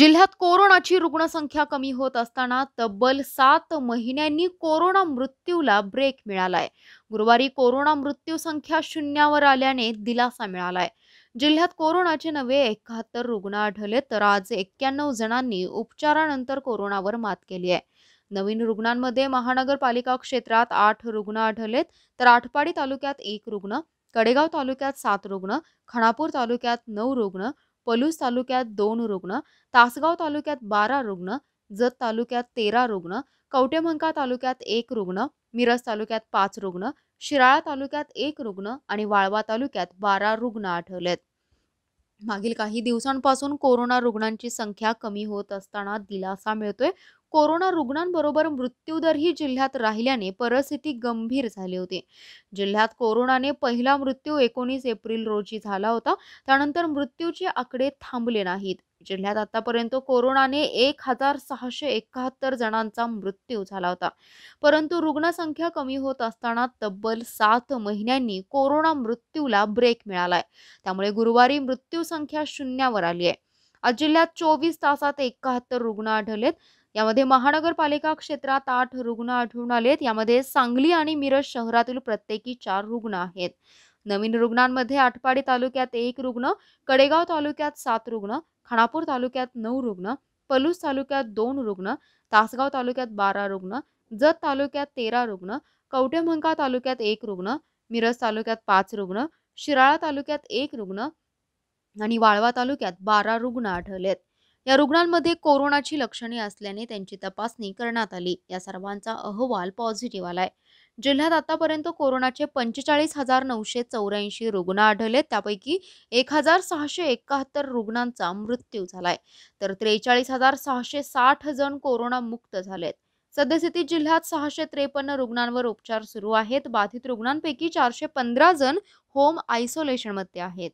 जिल्ह्यात कोरोनाची रुग्णसंख्या कमी होत असताना तब्बल सात महिन्यांनी कोरोना मृत्यूला ब्रेक मिळालाय गुरुवारी कोरोना मृत्यू संख्या शून्यावर आल्याने दिलासा मिळालाय जिल्ह्यात कोरोनाचे नवे एकाहत्तर रुग्ण आढळले तर आज एक्क्याण्णव जणांनी उपचारानंतर कोरोनावर मात केली आहे नवीन रुग्णांमध्ये महानगरपालिका क्षेत्रात आठ रुग्ण आढळलेत तर आठपाडी तालुक्यात एक रुग्ण कडेगाव तालुक्यात सात रुग्ण खणापूर तालुक्यात नऊ रुग्ण पलूस तालुक्यात दोन रुग्ण तासगाव तालुक्यात बारा रुग्ण जत तालुक्यात तेरा रुग्ण कवटेमंका तालुक्यात एक रुग्ण मिरज तालुक्यात पाच रुग्ण शिराळा तालुक्यात एक रुग्ण आणि वाळवा तालुक्यात बारा रुग्ण आढळलेत मागील काही दिवसांपासून कोरोना रुग्णांची संख्या कमी होत असताना दिलासा मिळतोय कोरोना रुग्णांबरोबर मृत्यूदरही जिल्ह्यात राहिल्याने परिस्थिती गंभीर झाली होती जिल्ह्यात कोरोनाने पहिला मृत्यू एकोणीस एप्रिल रोजी झाला होता त्यानंतर मृत्यूचे आकडे थांबले नाहीत जिल्ह्यात आतापर्यंत कोरोनाने एक हजार सहाशे एकाहत्तर जणांचा मृत्यू झाला होता परंतु रुग्णसंख्या कमी होत असताना तब्बल सात महिन्यांनी कोरोना मृत्यूला ब्रेक मिळालाय त्यामुळे गुरुवारी मृत्यू संख्या शून्यावर आली आहे आज जिल्ह्यात चोवीस तासात एकाहत्तर रुग्ण आढळलेत यामध्ये महानगरपालिका क्षेत्रात आठ रुग्ण आढळून आलेत यामध्ये सांगली आणि मिरज शहरातील प्रत्येकी चार रुग्ण आहेत नवीन रुग्णांमध्ये आटपाडी तालुक्यात एक रुग्ण कडेगाव तालुक्यात सात रुग्ण खानापूर तालुक्यात नऊ रुग्ण पलूस तालुक्यात दोन रुग्ण तासगाव तालुक्यात बारा रुग्ण जत तालुक्यात तेरा रुग्ण कवटेमंका तालुक्यात एक रुग्ण मिरज तालुक्यात पाच रुग्ण शिराळा तालुक्यात एक रुग्ण आणि वाळवा तालुक्यात बारा रुग्ण आढळलेत या रुग्णांमध्ये कोरोनाची लक्षणे असल्याने त्यांची तपासणी करण्यात आली या सर्वांचा अहवाल पॉझिटिव्ह आलाय जिल्ह्यात आतापर्यंत कोरोनाचे पंचेचाळीस हजार नऊशे चौऱ्याऐंशी रुग्ण आढळले त्यापैकी एक हजार सहाशे एकाहत्तर रुग्णांचा मृत्यू झालाय तर त्रेचाळीस हजार सहाशे साठ जण कोरोनामुक्त झालेत सद्यस्थितीत जिल्ह्यात सहाशे त्रेपन्न रुग्णांवर उपचार सुरू आहेत बाधित रुग्णांपैकी चारशे पंधरा जण होम आयसोलेशनमध्ये आहेत